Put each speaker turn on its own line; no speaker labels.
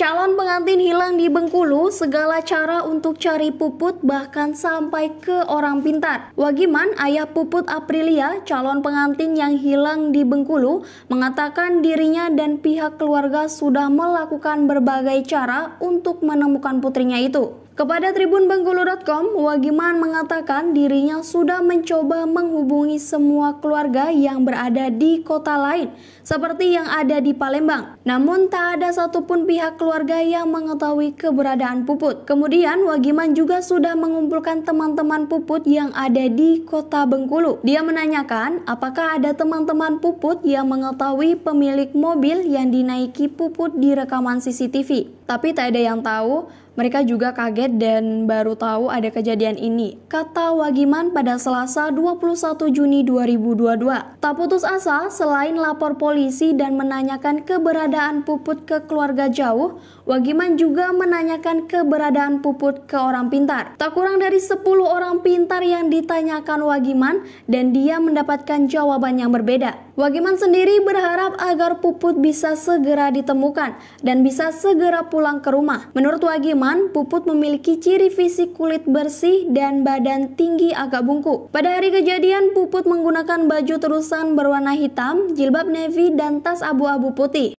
Calon pengantin hilang di Bengkulu, segala cara untuk cari Puput bahkan sampai ke orang pintar. Wagiman, ayah Puput Aprilia, calon pengantin yang hilang di Bengkulu, mengatakan dirinya dan pihak keluarga sudah melakukan berbagai cara untuk menemukan putrinya itu. Kepada Tribun Bengkulu.com, Wagiman mengatakan dirinya sudah mencoba menghubungi semua keluarga yang berada di kota lain, seperti yang ada di Palembang. Namun tak ada satupun pihak keluarga yang mengetahui keberadaan Puput. Kemudian Wagiman juga sudah mengumpulkan teman-teman Puput yang ada di kota Bengkulu. Dia menanyakan apakah ada teman-teman Puput yang mengetahui pemilik mobil yang dinaiki Puput di rekaman CCTV. Tapi tak ada yang tahu mereka juga kaget dan baru tahu ada kejadian ini, kata Wagiman pada Selasa 21 Juni 2022. Tak putus asa, selain lapor polisi dan menanyakan keberadaan Puput ke keluarga jauh, Wagiman juga menanyakan keberadaan Puput ke orang pintar. Tak kurang dari 10 orang pintar yang ditanyakan Wagiman dan dia mendapatkan jawaban yang berbeda. Wagiman sendiri berharap agar Puput bisa segera ditemukan dan bisa segera pulang ke rumah. Menurut Wagiman, teman-teman, Puput memiliki ciri fisik kulit bersih dan badan tinggi agak bungkuk. Pada hari kejadian, Puput menggunakan baju terusan berwarna hitam, jilbab navy, dan tas abu-abu putih.